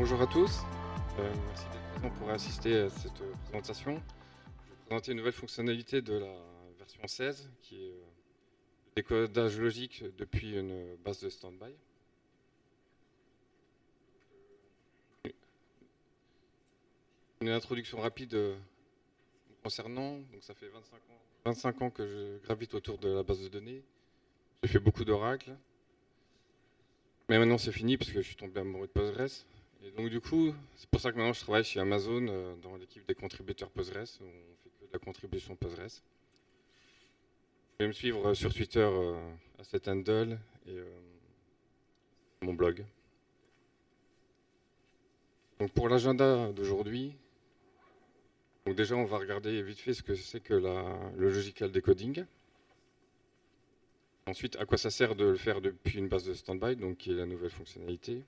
Bonjour à tous. Euh, merci d'être présent pour assister à cette euh, présentation. Je vais présenter une nouvelle fonctionnalité de la version 16 qui est euh, le décodage logique depuis une base de stand-by. Une introduction rapide concernant, donc ça fait 25 ans, ans que je gravite autour de la base de données. J'ai fait beaucoup d'oracles. Mais maintenant c'est fini parce que je suis tombé amoureux de Postgres. Et donc du coup, c'est pour ça que maintenant je travaille chez Amazon euh, dans l'équipe des contributeurs Postgres. On fait que de la contribution Postgres. Vous pouvez me suivre euh, sur Twitter euh, à cet handle et mon blog. Donc pour l'agenda d'aujourd'hui, déjà on va regarder vite fait ce que c'est que le logical decoding. Ensuite, à quoi ça sert de le faire depuis une base de standby, donc qui est la nouvelle fonctionnalité.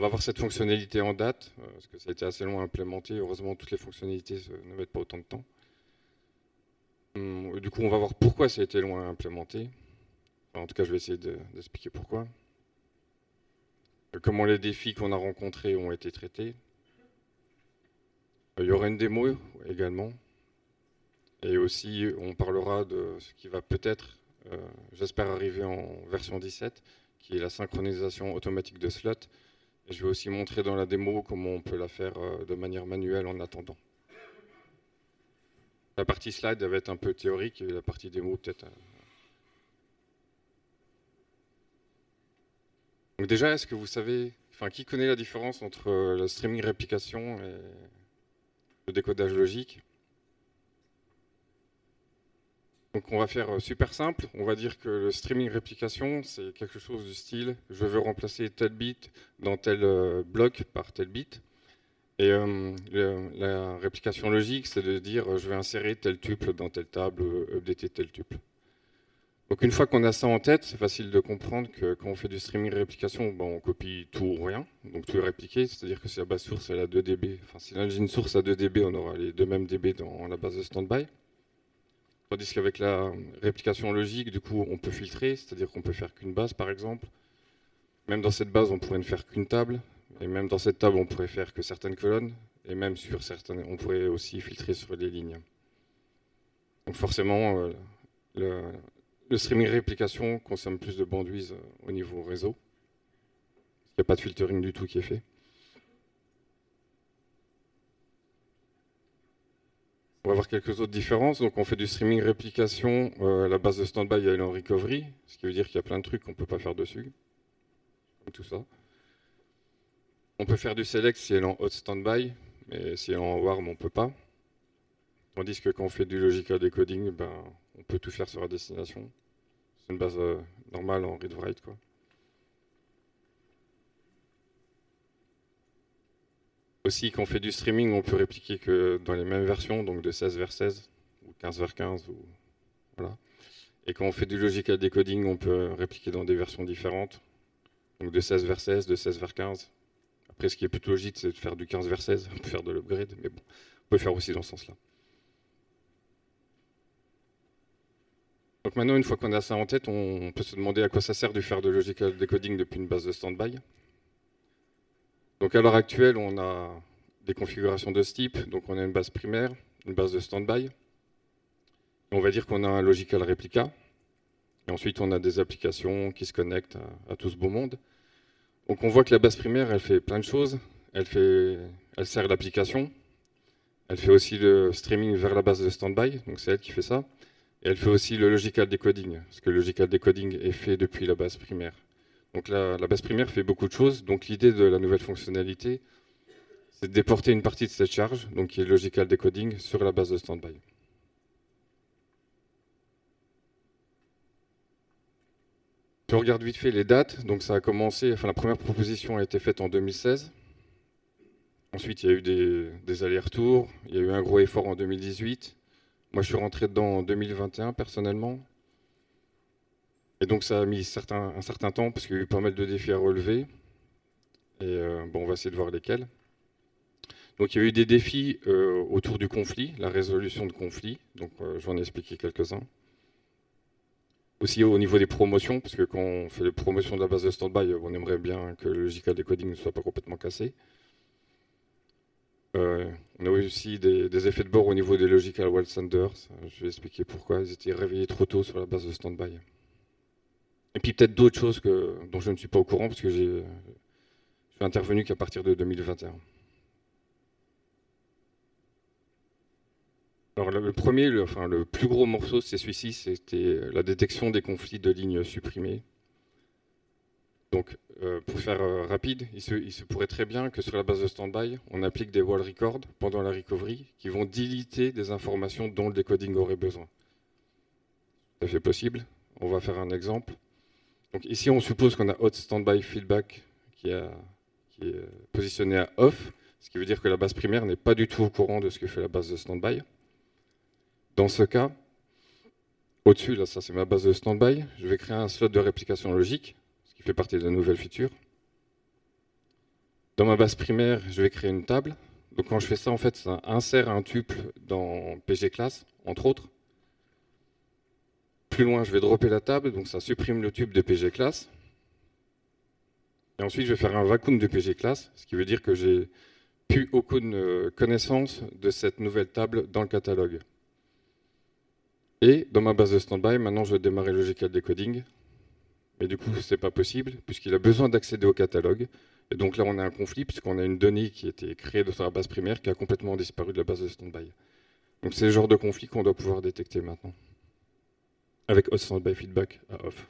On va voir cette fonctionnalité en date, euh, parce que ça a été assez long à implémenter. Heureusement, toutes les fonctionnalités ne mettent pas autant de temps. Hum, du coup, on va voir pourquoi ça a été loin à implémenter. en tout cas, je vais essayer d'expliquer pourquoi. Comment les défis qu'on a rencontrés ont été traités. Il y aura une démo également. Et aussi, on parlera de ce qui va peut-être, euh, j'espère, arriver en version 17, qui est la synchronisation automatique de slots je vais aussi montrer dans la démo comment on peut la faire euh, de manière manuelle en attendant. La partie slide va être un peu théorique et la partie démo peut-être. Euh, déjà, est-ce que vous savez, enfin qui connaît la différence entre euh, le streaming réplication et le décodage logique on va faire euh, super simple, on va dire que le streaming réplication, c'est quelque chose du style, je veux remplacer tel bit dans tel euh, bloc par tel bit. Et euh, la réplication logique, c'est de dire je vais insérer tel tuple dans telle table, updater tel tuple. Donc une fois qu'on a ça en tête, c'est facile de comprendre que quand on fait du streaming réplication, ben, on copie tout ou rien, donc tout est répliqué, c'est-à-dire que si la base source elle a 2 dB, enfin si l'engine source a 2 dB, on aura les deux mêmes dB dans la base de standby. by Tandis qu'avec la réplication logique, du coup, on peut filtrer, c'est-à-dire qu'on peut faire qu'une base, par exemple. Même dans cette base, on pourrait ne faire qu'une table. Et même dans cette table, on pourrait faire que certaines colonnes. Et même sur certaines, on pourrait aussi filtrer sur les lignes. Donc forcément, euh, le, streaming réplication consomme plus de bandouise euh, au niveau réseau. Il n'y a pas de filtering du tout qui est fait. On va voir quelques autres différences. Donc on fait du streaming réplication, euh, la base de standby y est en recovery, ce qui veut dire qu'il y a plein de trucs qu'on ne peut pas faire dessus. Tout ça. On peut faire du select si elle est en hot standby, mais si elle est en warm, on ne peut pas. Tandis que quand on fait du logical decoding, ben, on peut tout faire sur la destination. C'est une base euh, normale en read-write. quoi. aussi quand on fait du streaming, on peut répliquer que dans les mêmes versions, donc de 16 vers 16 ou 15 vers 15 ou voilà. Et quand on fait du logical decoding, on peut répliquer dans des versions différentes, donc de 16 vers 16, de 16 vers 15. Après, ce qui est plutôt logique, c'est de faire du 15 vers 16, on peut faire de l'upgrade, mais bon, on peut faire aussi dans ce sens-là. Donc maintenant, une fois qu'on a ça en tête, on peut se demander à quoi ça sert de faire de logical decoding depuis une base de standby. Donc à l'heure actuelle, on a des configurations de ce type. Donc on a une base primaire, une base de standby. On va dire qu'on a un logical Replica. Et ensuite, on a des applications qui se connectent à, tout ce beau monde. Donc on voit que la base primaire, elle fait plein de choses. Elle, fait, elle sert l'application. Elle fait aussi le streaming vers la base de standby. Donc c'est elle qui fait ça. Et elle fait aussi le logical decoding, parce que le logical decoding est fait depuis la base primaire. Donc la, base primaire fait beaucoup de choses. Donc l'idée de la nouvelle fonctionnalité, c'est de déporter une partie de cette charge, donc qui est logical decoding, sur la base de standby. Je regarde vite fait les dates, donc ça a commencé, enfin la première proposition a été faite en 2016. Ensuite, il y a eu des, des allers-retours, il y a eu un gros effort en 2018. Moi, je suis rentré dedans en 2021 personnellement, et donc ça a mis un certain temps parce qu'il y a eu pas mal de défis à relever. Et euh, bon, on va essayer de voir lesquels. Donc il y a eu des défis euh, autour du conflit, la résolution de conflits. Donc euh, j'en ai expliqué quelques-uns. Aussi au niveau des promotions, parce que quand on fait les promotions de la base de stand-by, on aimerait bien que le logical decoding ne soit pas complètement cassé. on a eu aussi des, effets de bord au niveau des logical wall senders. Je vais expliquer pourquoi. Ils étaient réveillés trop tôt sur la base de stand-by et puis peut-être d'autres choses dont je ne suis pas au courant parce que je suis intervenu qu'à partir de 2021. Alors le premier, enfin, le plus gros morceau, c'est celui-ci, c'était la détection des conflits de lignes supprimées. Donc, euh, pour faire euh, rapide, il se, il se, pourrait très bien que sur la base de standby, on applique des wall records pendant la recovery qui vont diliter des informations dont le décoding aurait besoin. Ça fait possible. On va faire un exemple. Donc ici, on suppose qu'on a hot standby feedback qui, est positionné à off, ce qui veut dire que la base primaire n'est pas du tout au courant de ce que fait la base de standby. Dans ce cas, au-dessus, là, ça c'est ma base de standby, je vais créer un slot de réplication logique, ce qui fait partie de la nouvelle feature. Dans ma base primaire, je vais créer une table. Donc quand je fais ça, en fait, ça insère un tuple dans PG class, entre autres loin, je vais dropper la table, donc ça supprime le tube de PG class. Et ensuite, je vais faire un vacuum de PG class, ce qui veut dire que j'ai plus aucune euh, connaissance de cette nouvelle table dans le catalogue. Et dans ma base de standby, maintenant je vais démarrer Logical Decoding. Mais du coup, c'est pas possible, puisqu'il a besoin d'accéder au catalogue. Et donc là, on a un conflit, puisqu'on a une donnée qui a été créée dans sa base primaire qui a complètement disparu de la base de standby. Donc c'est le genre de conflit qu'on doit pouvoir détecter maintenant avec Host by Feedback à off.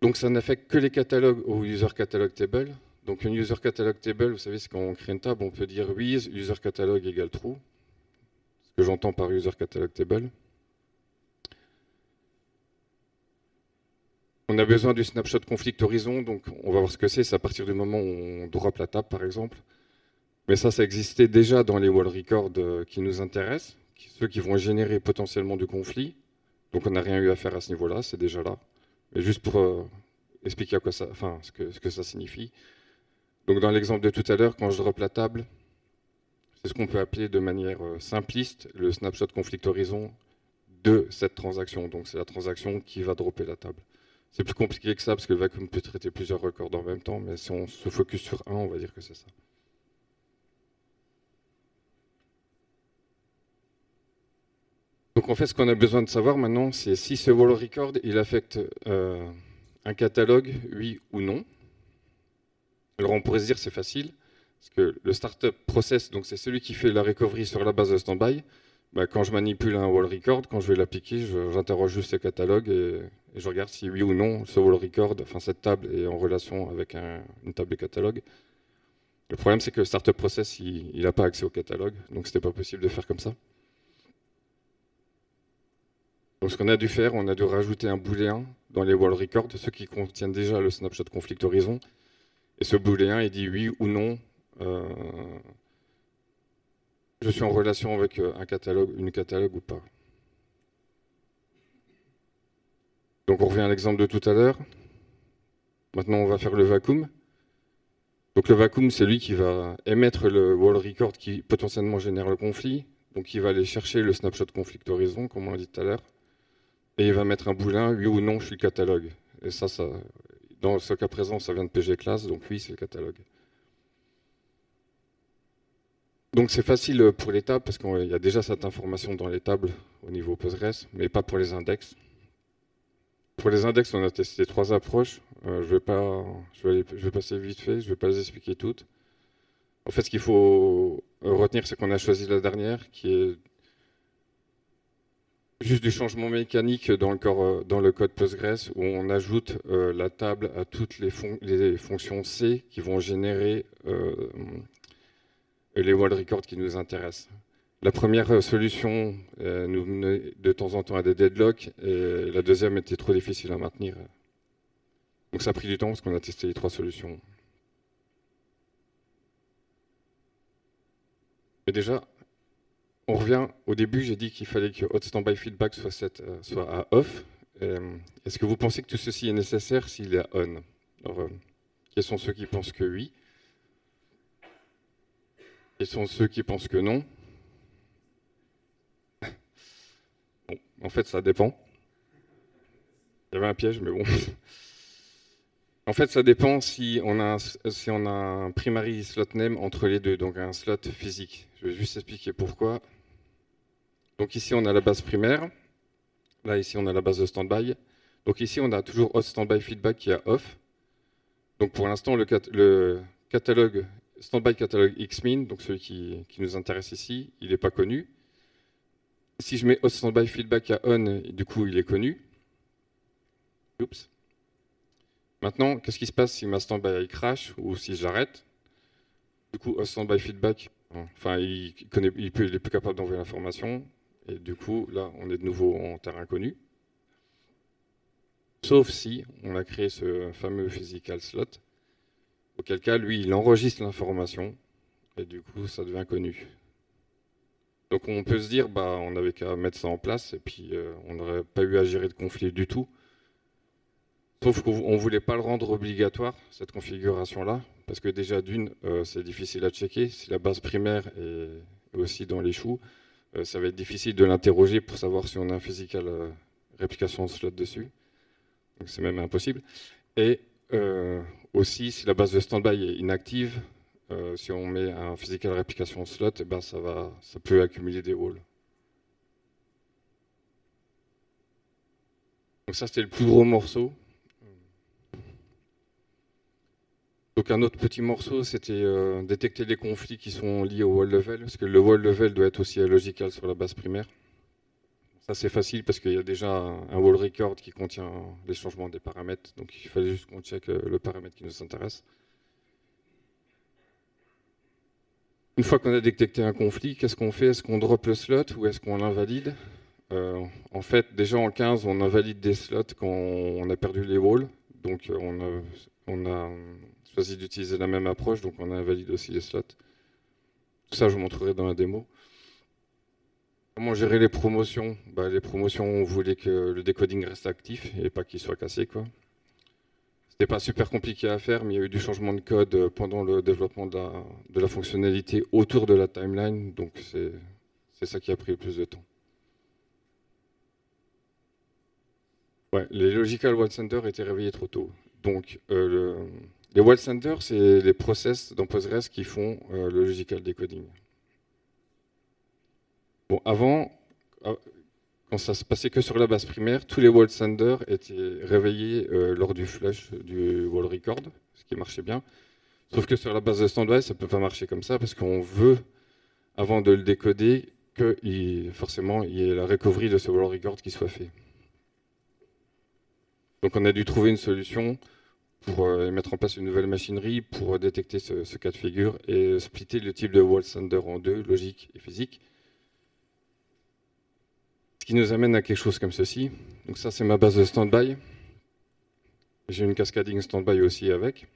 Donc ça n'affecte que les catalogues ou User Catalog Table. Donc une User Catalog Table, vous savez, c'est quand on crée une table, on peut dire oui, User Catalog égale true, ce que j'entends par User Catalog Table. On a besoin du snapshot conflict horizon, donc on va voir ce que c'est. C'est à partir du moment où on drop la table, par exemple. Mais ça, ça existait déjà dans les wall records euh, qui nous intéressent ceux qui vont générer potentiellement du conflit. Donc on n'a rien eu à faire à ce niveau-là, c'est déjà là. Mais juste pour euh, expliquer à quoi ça, enfin, ce, que, ce que ça signifie. Donc dans l'exemple de tout à l'heure, quand je drop la table, c'est ce qu'on peut appeler de manière euh, simpliste le snapshot conflict horizon de cette transaction. Donc c'est la transaction qui va dropper la table. C'est plus compliqué que ça parce que le vacuum peut traiter plusieurs records en même temps, mais si on se focus sur un, on va dire que c'est ça. Donc en fait, ce qu'on a besoin de savoir maintenant, c'est si ce wall record, il affecte euh, un catalogue, oui ou non. Alors on pourrait se dire c'est facile, parce que le startup process, donc c'est celui qui fait la recovery sur la base de standby. Bah, quand je manipule un wall record, quand je vais l'appliquer, j'interroge juste ce catalogue et, je regarde si oui ou non ce wall record, enfin cette table est en relation avec une table de catalogue. Le problème c'est que le startup process, il n'a pas accès au catalogue, donc ce c'était pas possible de faire comme ça. Donc ce qu'on a dû faire, on a dû rajouter un booléen dans les wall records, ceux qui contiennent déjà le snapshot conflict horizon. Et ce booléen, il dit oui ou non. Euh, je suis en relation avec euh, un catalogue, une catalogue ou pas. Donc on revient à l'exemple de tout à l'heure. Maintenant, on va faire le vacuum. Donc le vacuum, c'est lui qui va émettre le wall record qui potentiellement génère le conflit. Donc il va aller chercher le snapshot conflict horizon, comme on l'a dit tout à l'heure et il va mettre un boulin, oui ou non, je suis le catalogue. Et ça, dans ce cas présent, ça vient de PG Class, donc oui, c'est le catalogue. Donc c'est facile pour les tables, parce qu'il y a déjà cette information dans les tables au niveau Postgres, mais pas pour les index. Pour les index, on a testé trois approches. Euh, je, vais pas, je, je vais passer vite fait, je ne vais pas les expliquer toutes. En fait, ce qu'il faut retenir, c'est qu'on a choisi la dernière, qui est juste du changement mécanique euh, dans le, code Postgres où on ajoute euh, la table à toutes les, fonctions C qui vont générer euh, les wall records qui nous intéressent. La première solution nous menait de temps en temps à des deadlocks et la deuxième était trop difficile à maintenir. Donc ça a pris du temps parce qu'on a testé les trois solutions. Mais déjà, on revient au début, j'ai dit qu'il fallait que Hot Standby Feedback soit, euh, soit à off. Euh, est-ce que vous pensez que tout ceci est nécessaire s'il est à on Alors, euh, quels sont ceux qui pensent que oui Quels sont ceux qui pensent que non Bon, en fait, ça dépend. Il y avait un piège, mais bon. En fait, ça dépend si on a si on a un primary slot name entre les deux, donc un slot physique. Je vais juste expliquer pourquoi. Donc ici, on a la base primaire. Là, ici, on a la base de standby. Donc ici, on a toujours host standby feedback qui est off. Donc pour l'instant, le, catalogue standby catalogue xmin, donc celui qui, nous intéresse ici, il n'est pas connu. Si je mets host standby feedback à on, du coup, il est connu. Oups. Maintenant, qu'est-ce qui se passe si ma standby crash ou si j'arrête Du coup, host standby feedback, enfin, il, il est plus capable d'envoyer l'information. Et du coup, là, on est de nouveau en terrain connu. Sauf si on a créé ce fameux physical slot, auquel cas, lui, il enregistre l'information, et du coup, ça devient connu. Donc on peut se dire, bah, on n'avait qu'à mettre ça en place, et puis euh, on n'aurait pas eu à gérer de conflit du tout. Sauf qu'on ne voulait pas le rendre obligatoire, cette configuration-là, parce que déjà d'une, euh, c'est difficile à checker, si la base primaire est aussi dans les choux, euh, ça va être difficile de l'interroger pour savoir si on a un physical euh, réplication slot dessus. c'est même impossible. Et euh, aussi, si la base de standby est inactive, si on met un physical réplication slot, eh ben ça, va, ça peut accumuler des halls. Donc ça, c'était le plus gros morceau. Donc un autre petit morceau, c'était euh, détecter les conflits qui sont liés au wall level, parce que le wall level doit être aussi logical sur la base primaire. Ça c'est facile parce qu'il y a déjà un wall record qui contient les changements des paramètres, donc il fallait juste qu'on check euh, le paramètre qui nous intéresse. Une fois qu'on a détecté un conflit, qu'est-ce qu'on fait Est-ce qu'on drop le slot ou est-ce qu'on l'invalide euh, En fait, déjà en 15, on invalide des slots quand on a perdu les walls, donc on on a choisi d'utiliser la même approche, donc on invalide aussi les slots. Tout ça, je vous montrerai dans la démo. Comment gérer les promotions bah, Les promotions, on voulait que le décoding reste actif et pas qu'il soit cassé. Quoi. C'était pas super compliqué à faire, mais il y a eu du changement de code pendant le développement de la, fonctionnalité autour de la timeline, donc c'est, ça qui a pris le plus de temps. Ouais, les logical one center étaient réveillés trop tôt. Donc, euh, le, les wall Centers, c'est les process dans Postgres qui font euh, le logical decoding. Bon, avant, euh, quand ça se passait que sur la base primaire, tous les wall Senders étaient réveillés euh, lors du flush du wall record, ce qui marchait bien. Sauf que sur la base de standby, ça ne peut pas marcher comme ça parce qu'on veut, avant de le décoder, que forcément il y ait la recovery de ce wall record qui soit fait. Donc on a dû trouver une solution pour euh, mettre en place une nouvelle machinerie pour euh, détecter ce, cas de figure et euh, splitter le type de wall sender en deux, logique et physique. Ce qui nous amène à quelque chose comme ceci. Donc ça, c'est ma base de standby. J'ai une cascading standby aussi avec.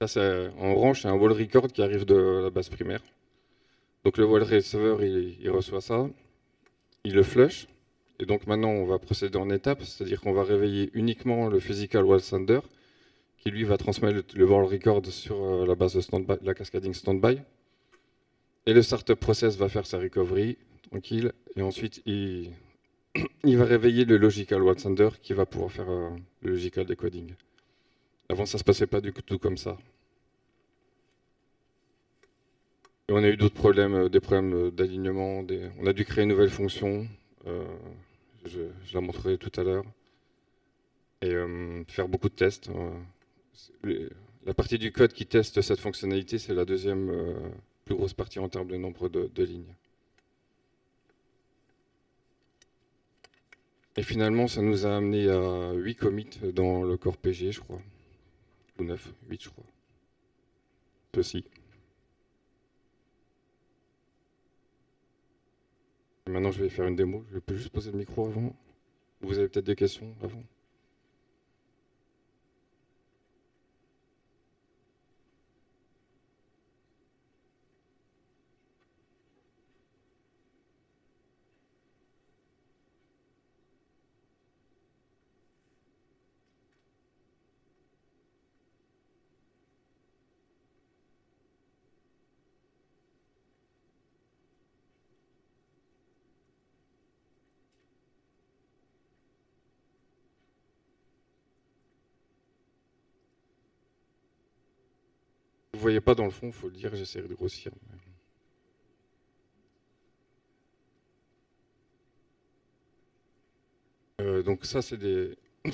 Ça, c'est en orange, c'est un wall record qui arrive de la base primaire. Donc le wall receiver, il, il reçoit ça, il le flush, et donc maintenant, on va procéder en étapes, c'est-à-dire qu'on va réveiller uniquement le physical wall sender, qui lui va transmettre le world record sur euh, la base de la cascading standby. Et le startup process va faire sa recovery, tranquille, et ensuite il, va réveiller le logical wall sender qui va pouvoir faire euh, le logical decoding. Avant, ça ne se passait pas du tout comme ça. on a eu d'autres problèmes, euh, des problèmes d'alignement, on a dû créer une nouvelle fonction je, la montrerai tout à l'heure. Et euh, faire beaucoup de tests. Hein. la partie du code qui teste cette fonctionnalité, c'est la deuxième euh, plus grosse partie en termes de nombre de, lignes. Et finalement, ça nous a amené à 8 commits dans le corps PG, je crois. Ou 9, 8 je crois. Ceci. maintenant, je vais faire une démo. Je peux juste poser le micro avant. Vous avez peut-être des questions avant voyez pas dans le fond, faut le dire, j'essaierai de grossir. Euh, donc ça, c'est des,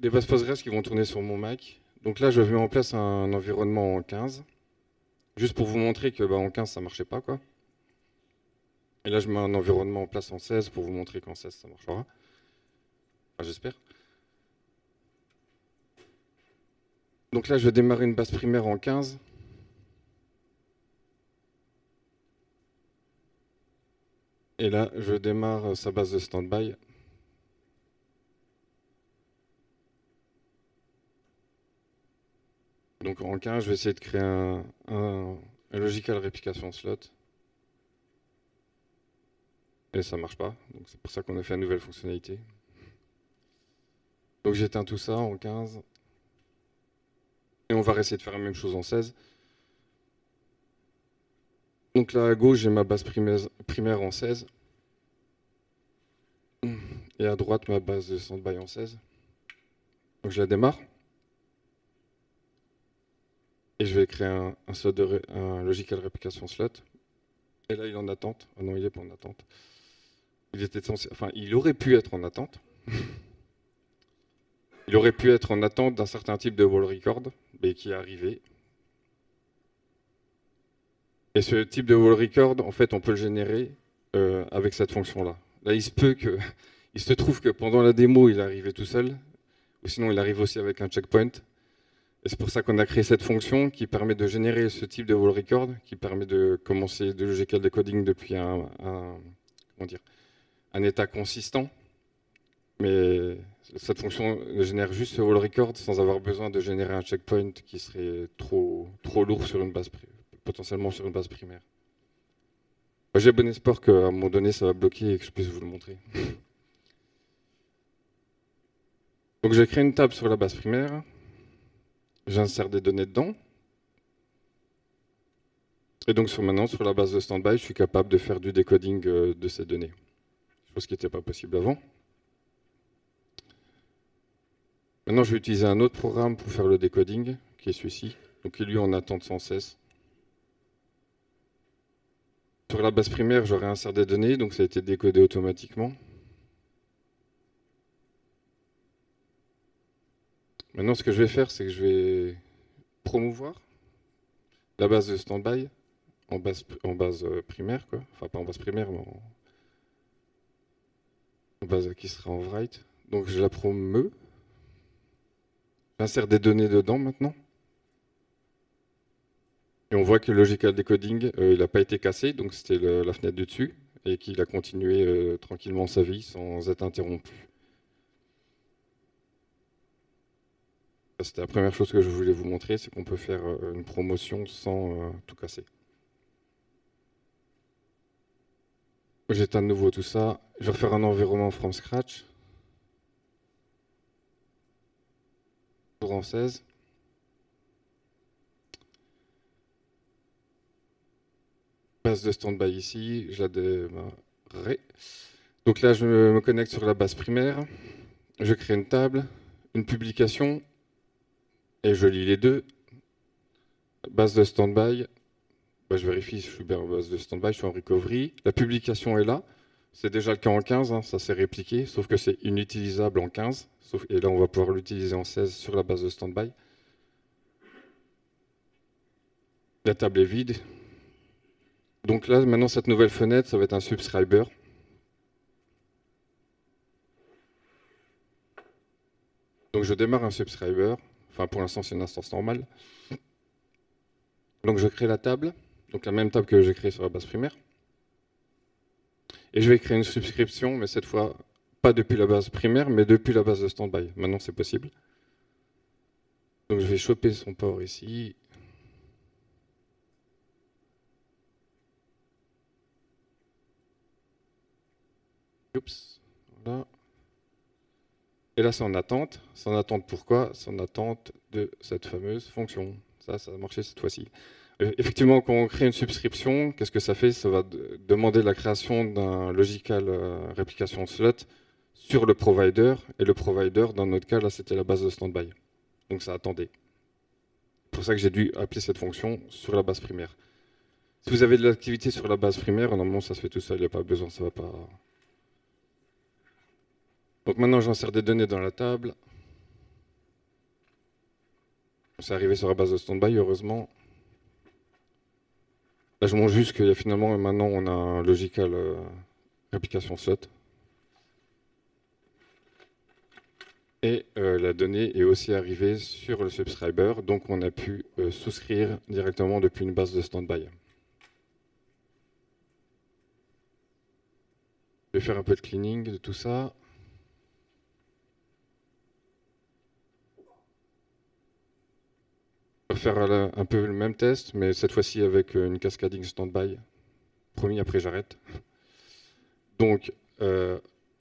des bases Postgres qui vont tourner sur mon Mac. Donc là, je mets en place un environnement en 15, juste pour vous montrer que bah, en 15, ça marchait pas. quoi. Et là, je mets un environnement en place en 16 pour vous montrer qu'en 16, ça marchera. J'espère. Donc là, je vais démarrer une base primaire en 15. Et là, je démarre euh, sa base de stand-by. Donc en 15, je vais essayer de créer un, un, logical réplication slot. Et ça ne marche pas. Donc c'est pour ça qu'on a fait une nouvelle fonctionnalité. Donc j'éteins tout ça en 15. Et on va essayer de faire la même chose en 16. Donc là à gauche, j'ai ma base primaire, en 16. Et à droite, ma base de stand en 16. Donc je la démarre. Et je vais créer un, de un logical replication slot. Et là, il est en attente. Ah non, il n'est pas en attente. Il, était censé, enfin, il aurait pu être en attente. il aurait pu être en attente d'un certain type de wall record, mais qui est arrivé. Et ce type de wall record, en fait, on peut le générer euh, avec cette fonction-là. Là, il se peut que, il se trouve que pendant la démo, il arrivait tout seul, ou sinon il arrive aussi avec un checkpoint. Et c'est pour ça qu'on a créé cette fonction qui permet de générer ce type de wall record, qui permet de commencer de logical decoding depuis un, dire, un état consistant. Mais cette fonction génère juste ce wall record sans avoir besoin de générer un checkpoint qui serait trop, trop lourd sur une base privée potentiellement sur une base primaire. J'ai bon espoir qu'à un moment donné, ça va bloquer et que je puisse vous le montrer. Donc j'ai créé une table sur la base primaire, j'insère des données dedans, et donc sur maintenant, sur la base de standby, je suis capable de faire du décoding euh, de ces données, chose qui n'était pas possible avant. Maintenant, je vais utiliser un autre programme pour faire le décoding, qui est celui-ci, donc il lui en attend sans cesse. Sur la base primaire, j'aurais inséré des données, donc ça a été décodé automatiquement. Maintenant, ce que je vais faire, c'est que je vais promouvoir la base de standby en base, euh, primaire, quoi. Enfin, pas en base primaire, mais en, base qui sera en write. Donc, je la promeux. J'insère des données dedans maintenant. Et on voit que le Logical Decoding, euh, il n'a pas été cassé, donc c'était la fenêtre du dessus, et qu'il a continué euh, tranquillement sa vie sans être interrompu. C'était la première chose que je voulais vous montrer, c'est qu'on peut faire euh, une promotion sans tout casser. J'éteins de nouveau tout ça. Je vais refaire un environnement from scratch. Pour base de standby ici, je la démarrerai. Donc là, je me connecte sur la base primaire, je crée une table, une publication, et je lis les deux. Base de standby. Bah, je vérifie si je suis bien en base de standby, je suis en recovery. La publication est là, c'est déjà le cas en 15, hein, ça s'est répliqué, sauf que c'est inutilisable en 15, et là on va pouvoir l'utiliser en 16 sur la base de standby. La table est vide, donc là, maintenant, cette nouvelle fenêtre, ça va être un subscriber. Donc je démarre un subscriber. Enfin, pour l'instant, c'est une instance normale. Donc je crée la table, donc la même table que j'ai créée sur la base primaire. Et je vais créer une subscription, mais cette fois, pas depuis la base primaire, mais depuis la base de standby. Maintenant, c'est possible. Donc je vais choper son port ici Oups, voilà. Et là, c'est en attente. C'est en attente pourquoi C'est en attente de cette fameuse fonction. Ça, ça a marché cette fois-ci. Euh, effectivement, quand on crée une subscription, qu'est-ce que ça fait Ça va demander la création d'un logical euh, réplication slot sur le provider. Et le provider, dans notre cas, là, c'était la base de stand-by. Donc ça attendait. C'est pour ça que j'ai dû appeler cette fonction sur la base primaire. Si vous avez de l'activité sur la base primaire, normalement, ça se fait tout seul. Il n'y a pas besoin, ça ne va pas donc maintenant, j'insère des données dans la table. C'est arrivé sur la base de standby, heureusement. Là, je montre juste qu'il y a finalement, maintenant, on a un logical euh, application réplication Et euh, la donnée est aussi arrivée sur le subscriber, donc on a pu euh, souscrire directement depuis une base de standby. Je vais faire un peu de cleaning de tout ça. faire un peu le même test, mais cette fois-ci avec euh, une cascading standby. Promis, après j'arrête. Donc, euh,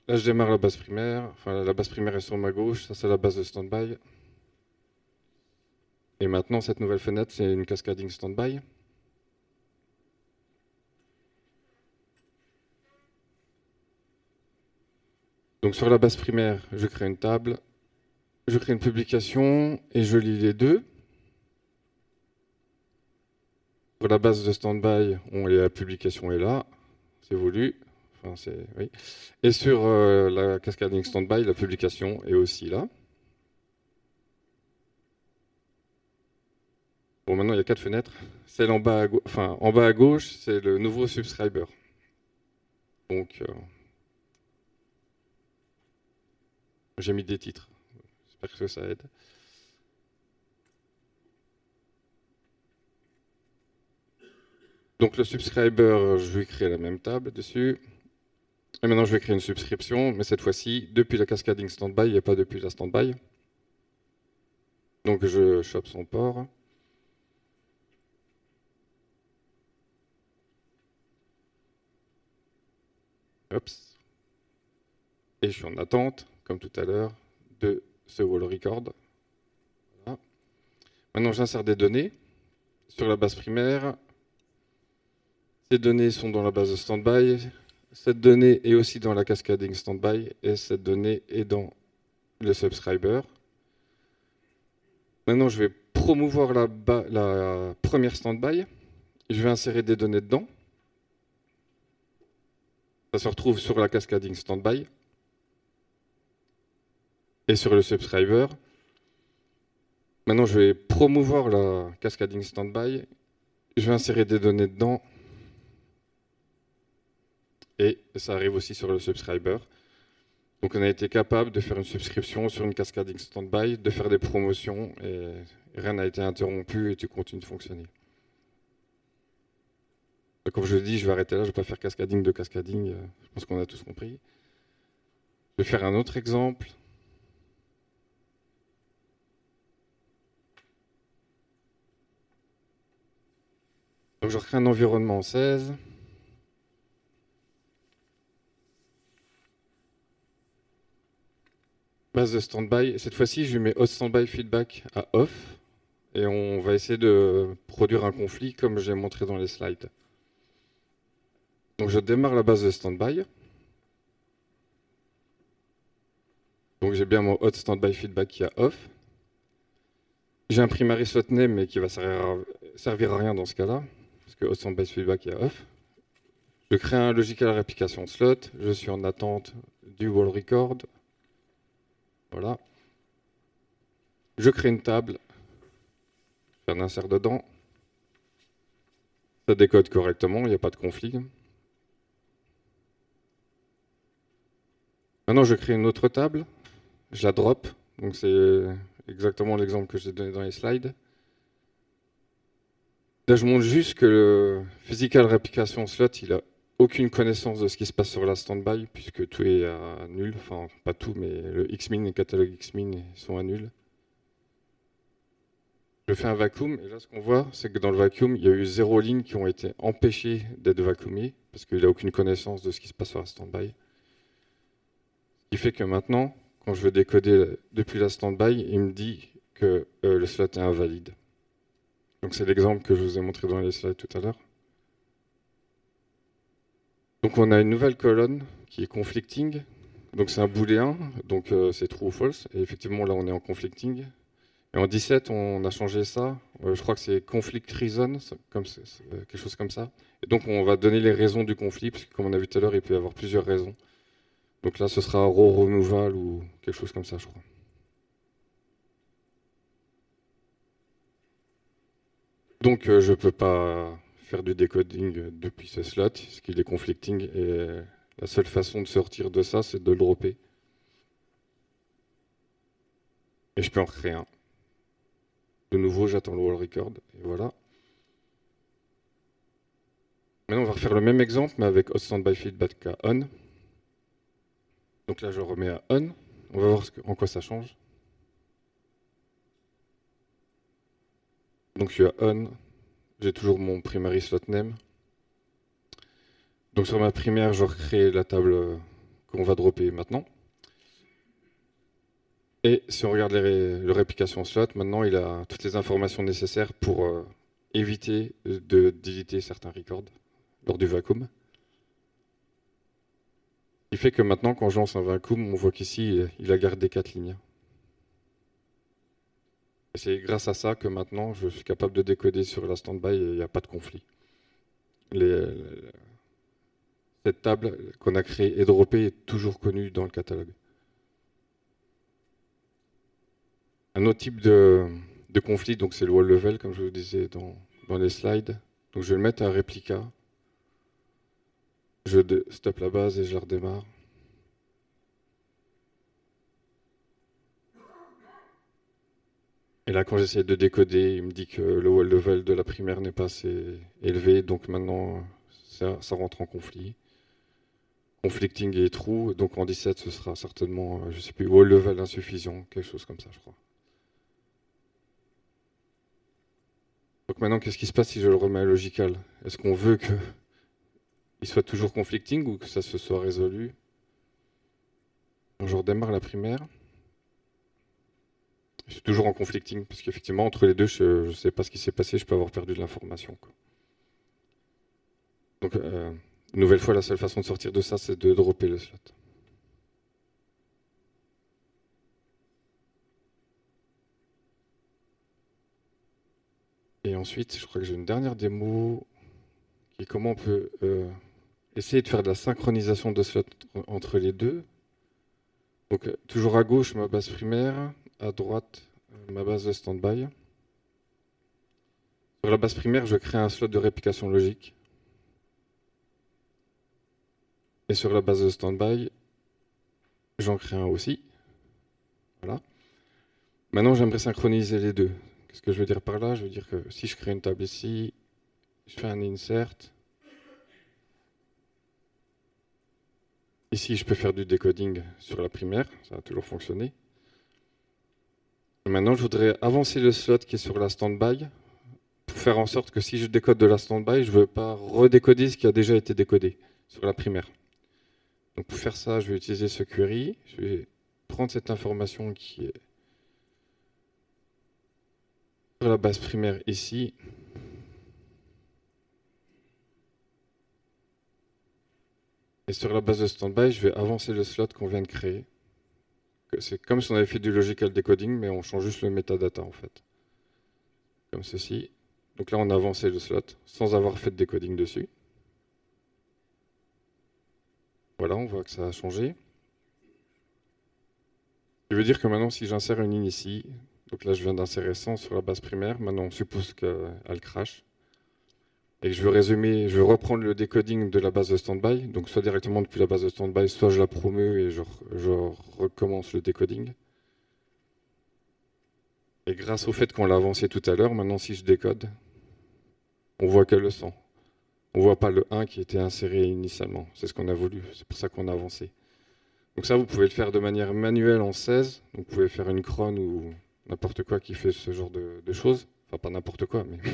là je démarre la base primaire. Enfin, la base primaire est sur ma gauche, ça c'est la base de standby. Et maintenant, cette nouvelle fenêtre, c'est une cascading standby. Donc sur la base primaire, je crée une table, je crée une publication et je lis les deux. pour la base de stand-by, la publication est là, c'est voulu. Et sur euh, la cascading stand-by, la publication est aussi là. Bon, maintenant, il y a quatre fenêtres. Celle en bas à, enfin, en bas à gauche, c'est le nouveau subscriber. Donc, euh, j'ai mis des titres. J'espère que ça aide. Donc le subscriber, je vais créer la même table dessus. Et maintenant, je vais créer une subscription, mais cette fois-ci, depuis la cascading standby a pas depuis la standby. Donc je chope son port. Et je suis en attente, comme tout à l'heure, de ce wall record. Maintenant, j'insère des données sur la base primaire données sont dans la base de standby. Cette donnée est aussi dans la cascading standby et cette donnée est dans le subscriber. Maintenant, je vais promouvoir la, la première standby. Je vais insérer des données dedans. Ça se retrouve sur la cascading standby et sur le subscriber. Maintenant, je vais promouvoir la cascading standby. Je vais insérer des données dedans et ça arrive aussi sur le subscriber. Donc on a été capable de faire une subscription sur une cascading stand-by, de faire des promotions et rien n'a été interrompu et tu continues de fonctionner. comme je dis, je vais arrêter là, je ne vais pas faire cascading de cascading, euh, je pense qu'on a tous compris. Je vais faire un autre exemple. Donc je crée un environnement en 16. Base de standby. Cette fois-ci, je mets Hot standby feedback à off et on va essayer de produire un conflit comme j'ai montré dans les slides. Donc je démarre la base de standby. Donc j'ai bien mon hot standby feedback qui a off. J'ai un primary name mais qui va servir à, rien dans ce cas-là, parce que hot standby feedback a off. Je crée un logical réplication slot, je suis en attente du wall record, voilà. Je crée une table. un l'insère dedans. Ça décode correctement, il n'y a pas de conflit. Maintenant, je crée une autre table. Je la drop. Donc c'est exactement l'exemple que j'ai donné dans les slides. Là, je montre juste que le physical replication slot, il a aucune connaissance de ce qui se passe sur la standby puisque tout est à nul, enfin pas tout, mais le Xmin et le catalogue Xmin sont à nul. Je fais un vacuum et là ce qu'on voit, c'est que dans le vacuum, il y a eu zéro ligne qui ont été empêchées d'être vacuumées parce qu'il n'a aucune connaissance de ce qui se passe sur la standby. Ce qui fait que maintenant, quand je veux décoder depuis la standby, il me dit que euh, le slot est invalide. Donc c'est l'exemple que je vous ai montré dans les slides tout à l'heure. Donc on a une nouvelle colonne qui est conflicting. Donc c'est un booléen, donc euh, c'est true ou false. Et effectivement là on est en conflicting. Et en 17 on a changé ça. Euh, je crois que c'est conflict reason, comme euh, quelque chose comme ça. Et donc on va donner les raisons du conflit, comme on a vu tout à l'heure, il peut y avoir plusieurs raisons. Donc là ce sera raw removal ou quelque chose comme ça, je crois. Donc je ne peux pas faire du décoding depuis ce slot, ce qui est conflicting. Et la seule façon de sortir de ça, c'est de le dropper. Et je peux en créer un. De nouveau, j'attends le wall record. Et voilà. Maintenant, on va refaire le même exemple, mais avec host by feedback à on. Donc là, je remets à on. On va voir en quoi ça change. Donc je suis à on, j'ai toujours mon primary slot name. Donc sur ma primaire, je recrée la table euh, qu'on va dropper maintenant. Et si on regarde le réplication slot, maintenant il a toutes les informations nécessaires pour euh, éviter de déliter certains records lors du vacuum. Il fait que maintenant, quand je lance un vacuum, on voit qu'ici, il a gardé quatre lignes. C'est grâce à ça que maintenant, je suis capable de décoder sur la stand-by et il n'y a pas de conflit. cette table qu'on a créée et droppée est toujours connue dans le catalogue. Un autre type de, de conflit, donc c'est le wall level, comme je vous disais dans, les slides. Donc je vais le mettre à réplica. Je stoppe la base et je la redémarre. Et là, quand j'essaie de décoder, il me dit que le wall level de la primaire n'est pas assez élevé, donc maintenant, ça, rentre en conflit. Conflicting et true, donc en 17, ce sera certainement, euh, je ne sais plus, wall level insuffisant, quelque chose comme ça, je crois. Donc maintenant, qu'est-ce qui se passe si je le remets à logical Est-ce qu'on veut qu'il soit toujours conflicting ou que ça se soit résolu Je redémarre la primaire. Je suis toujours en conflicting, parce qu'effectivement, entre les deux, je ne sais pas ce qui s'est passé, je peux avoir perdu de l'information. Donc, euh, nouvelle fois, la seule façon de sortir de ça, c'est de dropper le slot. Et ensuite, je crois que j'ai une dernière démo qui comment on peut euh, essayer de faire de la synchronisation de slot entre les deux. Donc, euh, toujours à gauche, ma base primaire à droite euh, ma base de standby. Sur la base primaire, je crée un slot de réplication logique. Et sur la base de standby, j'en crée un aussi. Voilà. Maintenant, j'aimerais synchroniser les deux. Qu'est-ce que je veux dire par là Je veux dire que si je crée une table ici, je fais un insert. Ici, je peux faire du decoding sur la primaire, ça a toujours fonctionné. Maintenant, je voudrais avancer le slot qui est sur la standby pour faire en sorte que si je décode de la standby, je ne veux pas redécoder ce qui a déjà été décodé sur la primaire. Donc pour faire ça, je vais utiliser ce query. Je vais prendre cette information qui est sur la base primaire ici. Et sur la base de standby, je vais avancer le slot qu'on vient de créer c'est comme si on avait fait du logical decoding, mais on change juste le metadata en fait. Comme ceci. Donc là, on a avancé le slot sans avoir fait de decoding dessus. Voilà, on voit que ça a changé. Je veux dire que maintenant, si j'insère une ligne ici, donc là, je viens d'insérer 100 sur la base primaire, maintenant, on suppose qu'elle crache et je veux résumer, je veux reprendre le décoding de la base de standby, donc soit directement depuis la base de standby, soit je la promue et je, recommence le décoding. Et grâce au fait qu'on l'a avancé tout à l'heure, maintenant si je décode, on voit qu'elle le sent. On ne voit pas le 1 qui était inséré initialement. C'est ce qu'on a voulu, c'est pour ça qu'on a avancé. Donc ça, vous pouvez le faire de manière manuelle en 16. vous pouvez faire une cron ou n'importe quoi qui fait ce genre de choses. Enfin, pas n'importe quoi, mais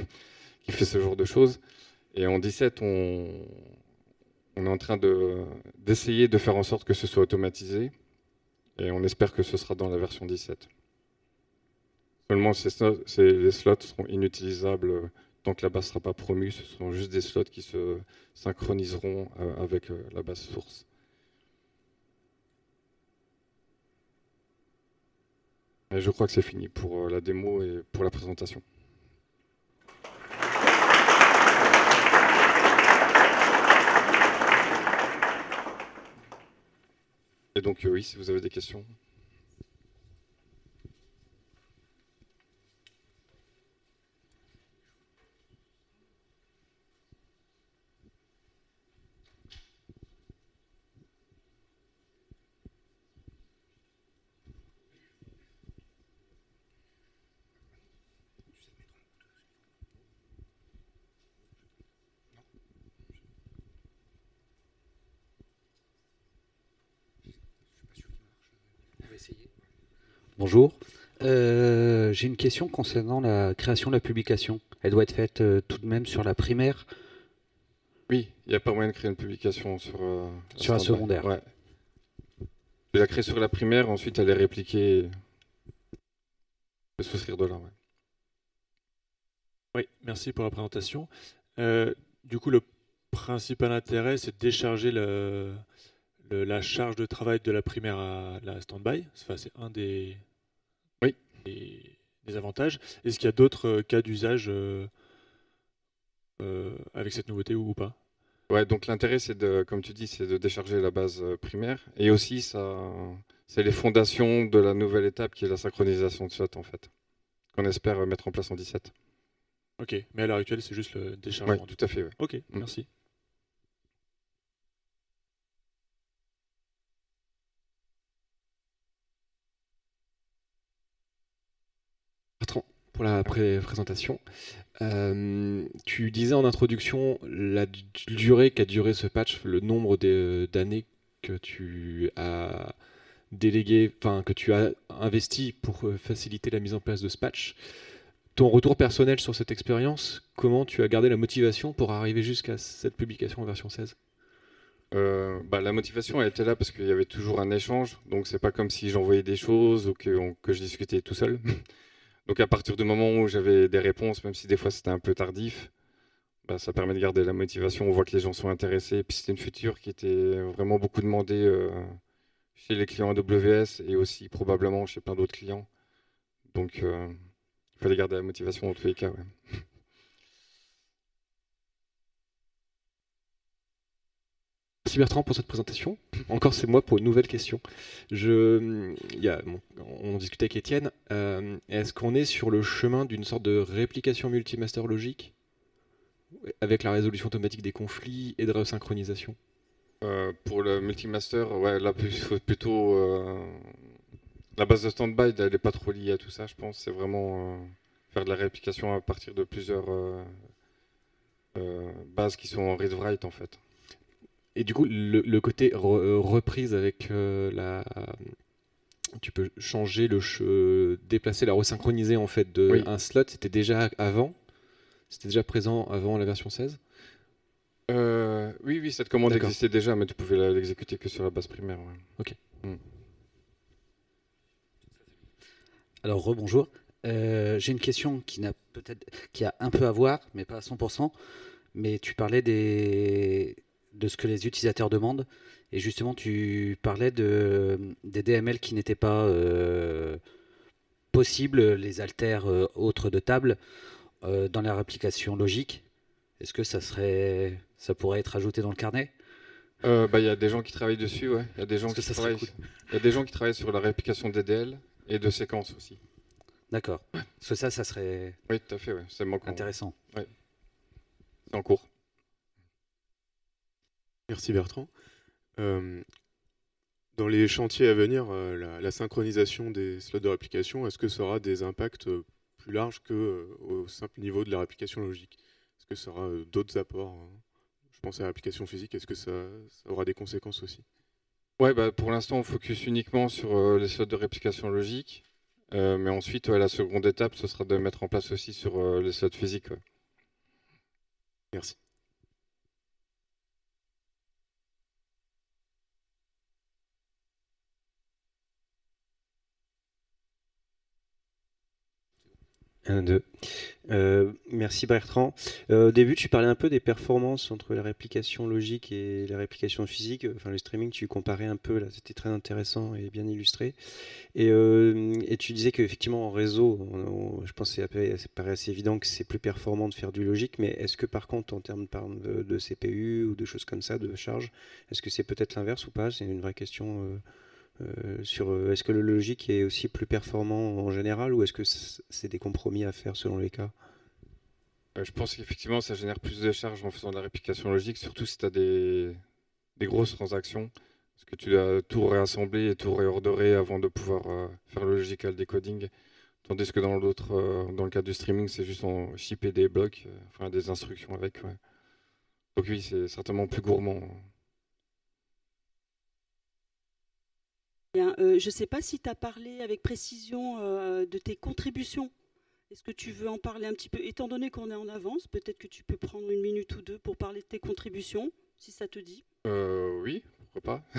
fait ce genre de choses. Et en 17, on, on est en train d'essayer de, faire en sorte que ce soit automatisé. Et on espère que ce sera dans la version 17. Seulement, ces les slots seront inutilisables euh, tant que la base ne sera pas promue. Ce seront juste des slots qui se synchroniseront euh, avec euh, la base source. Et je crois que c'est fini pour la démo et pour la présentation. donc, euh, oui, si vous avez des questions. j'ai une question concernant la création de la publication. Elle doit être faite euh, tout de même sur la primaire Oui, il n'y a pas moyen de créer une publication sur, euh, sur la secondaire. Ouais. Je la crée sur la primaire, ensuite elle est répliquée. Je peux de là. Oui, merci pour la présentation. Euh, du coup, le principal intérêt, c'est de décharger le, la charge de travail de la primaire à la stand-by. c'est un des, oui avantages. Est-ce qu'il y a d'autres euh, cas d'usage euh, euh, avec cette nouveauté ou, pas Ouais, donc l'intérêt, c'est de, comme tu dis, c'est de décharger la base primaire. Et aussi, ça, c'est les fondations de la nouvelle étape qui est la synchronisation de chat en fait, qu'on espère mettre en place en 17. Ok, mais à l'heure actuelle, c'est juste le déchargement. Oui, tout à fait. Ok, mm. merci. pour la présentation. Euh, tu disais en introduction la durée qu'a duré ce patch, le nombre d'années que tu as délégué, enfin que tu as investi pour euh, faciliter la mise en place de ce patch. Ton retour personnel sur cette expérience, comment tu as gardé la motivation pour arriver jusqu'à cette publication en version 16 euh, bah, la motivation elle était là parce qu'il y avait toujours un échange, donc c'est pas comme si j'envoyais des choses ou que je discutais tout seul. Donc à partir du moment où j'avais des réponses, même si des fois c'était un peu tardif, bah, ça permet de garder la motivation. On voit que les gens sont intéressés. Et puis c'était une future qui était vraiment beaucoup demandée euh, chez les clients AWS et aussi probablement chez plein d'autres clients. Donc euh, il fallait garder la motivation dans tous les cas. Merci Bertrand pour cette présentation. Encore c'est moi pour une nouvelle question. Je, a, on discutait avec Étienne. Euh, est-ce qu'on est sur le chemin d'une sorte de réplication multimaster logique avec la résolution automatique des conflits et de la euh, Pour le multimaster, ouais, là plutôt euh, la base de standby, elle n'est pas trop liée à tout ça. Je pense c'est vraiment euh, faire de la réplication à partir de plusieurs bases qui sont en read-write en fait. Et du coup, le, côté euh, reprise avec euh, la. Tu peux changer le déplacer, la resynchroniser en fait de un slot. C'était déjà avant. C'était déjà présent avant la version 16. Euh, oui, oui, cette commande existait déjà, mais tu pouvais l'exécuter que sur la base primaire. Ok. Hmm. Alors rebonjour. J'ai une question qui n'a qui a un peu à voir, mais pas à 100%. Mais tu parlais des de ce que les utilisateurs demandent. Et justement, tu parlais des DML qui n'étaient pas euh, possibles, les altères euh, autres de table, euh, dans leur application logique. Est-ce que ça, serait, ça pourrait être ajouté dans le carnet bah, Il y a des gens qui travaillent dessus, ouais. Il y, a des gens qui travaillent... des gens qui travaillent sur la réplication DDL et de séquences aussi. D'accord. Parce ça, ça serait. Oui, tout à fait, Intéressant. C'est en cours. Merci Bertrand. Euh, dans les chantiers à venir, euh, la, synchronisation des slots de réplication, est-ce que ça aura des impacts euh, plus larges que au simple niveau de la réplication logique Est-ce que ça aura d'autres apports hein? Je pense à la réplication physique, est-ce que ça, aura des conséquences aussi Ouais, bah, pour l'instant, on focus uniquement sur les slots de réplication logique. mais ensuite, la seconde étape, ce sera de mettre en place aussi sur les slots physiques. Merci. Euh, merci Bertrand. Euh, au début, tu parlais un peu des performances entre la réplication logique et la réplication physique. Enfin, le streaming, tu comparais un peu, là, c'était très intéressant et bien illustré. Et, euh, tu disais qu'effectivement, en réseau, je pense que ça paraît assez évident que c'est plus performant de faire du logique, mais est-ce que par contre, en termes de, CPU ou de choses comme ça, de charge, est-ce que c'est peut-être l'inverse ou pas C'est une vraie question. Euh, sur euh, est-ce que le logique est aussi plus performant en général ou est-ce que c'est des compromis à faire selon les cas euh, Je pense qu'effectivement, ça génère plus de charges en faisant de la réplication logique, surtout si tu as des, grosses transactions, parce que tu dois tout réassembler et tout réordonner avant de pouvoir faire le logical decoding. Tandis que dans l'autre, dans le cas du streaming, c'est juste en shipper des blocs, enfin des instructions avec. Donc oui, c'est certainement plus gourmand. Euh, je ne sais pas si tu as parlé avec précision euh, de tes contributions. Est-ce que tu veux en parler un petit peu Étant donné qu'on est en avance, peut-être que tu peux prendre une minute ou deux pour parler de tes contributions, si ça te dit. Euh, oui, pourquoi pas.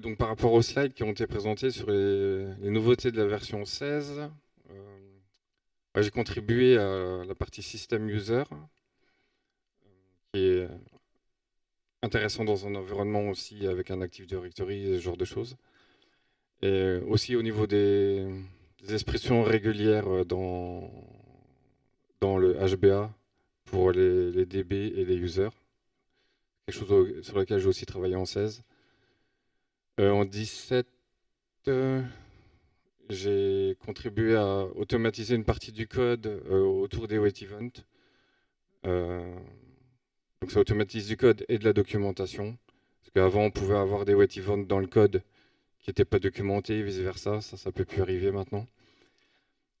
donc par rapport aux slides qui ont été présentés sur les, nouveautés de la version 16, bah, j'ai contribué à la partie système User, qui est intéressant dans un environnement aussi avec un Active Directory, ce genre de choses. Et aussi au niveau des, expressions régulières euh, dans, dans le HBA pour les, DB et les users. Quelque chose sur lequel j'ai aussi travaillé en 16. Euh, en 17, euh, j'ai contribué à automatiser une partie du code autour des wait events. Donc ça automatise du code et de la documentation. Parce qu'avant, on pouvait avoir des wait events dans le code qui n'étaient pas documentés, vice-versa. Ça, ça ne peut plus arriver maintenant.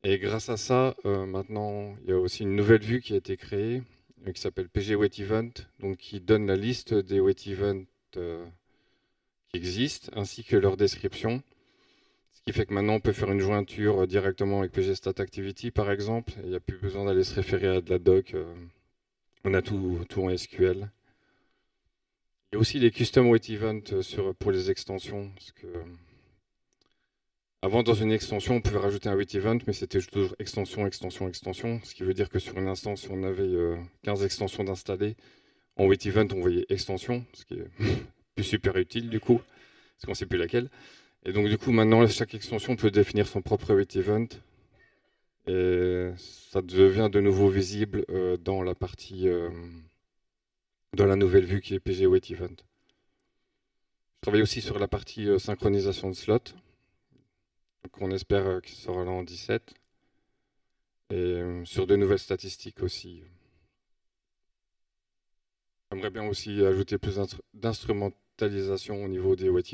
Et grâce à ça, euh, maintenant, il y a aussi une nouvelle vue qui a été créée, euh, qui s'appelle pgWaitEvent, donc qui donne la liste des wait events euh, qui existent, ainsi que leur description. Ce qui fait que maintenant, on peut faire une jointure directement avec PG par exemple. Il n'y a plus besoin d'aller se référer à de la doc. On a tout, tout en SQL. Il y a aussi des custom wait events euh, sur, pour les extensions. Parce que euh, avant, dans une extension, on pouvait rajouter un wait event, mais c'était toujours extension, extension, extension. Ce qui veut dire que sur une instance, si on avait 15 euh, extensions d'installer, en wait event, on voyait extension, ce qui est plus super utile du coup, parce qu'on ne sait plus laquelle. Et donc du coup, maintenant, chaque extension peut définir son propre wait event, et ça devient de nouveau visible euh, dans la partie, euh, dans la nouvelle vue qui est PG Event. Je travaille aussi sur la partie euh, synchronisation de slot, qu'on espère qu'il sera là en 17. Et sur de nouvelles statistiques aussi. J'aimerais bien aussi ajouter plus d'instrumentalisation au niveau des wait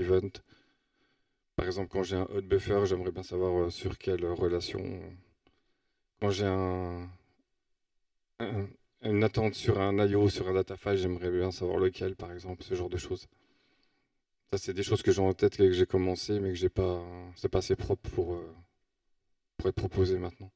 Par exemple, quand j'ai un hot buffer, j'aimerais bien savoir sur quelle relation quand j'ai un, une attente sur un IO, sur un file, j'aimerais bien savoir lequel, par exemple, ce genre de choses. Ça, c'est des choses que j'ai en tête et que j'ai commencé, mais que j'ai pas, c'est pas assez propre pour euh, être proposé maintenant.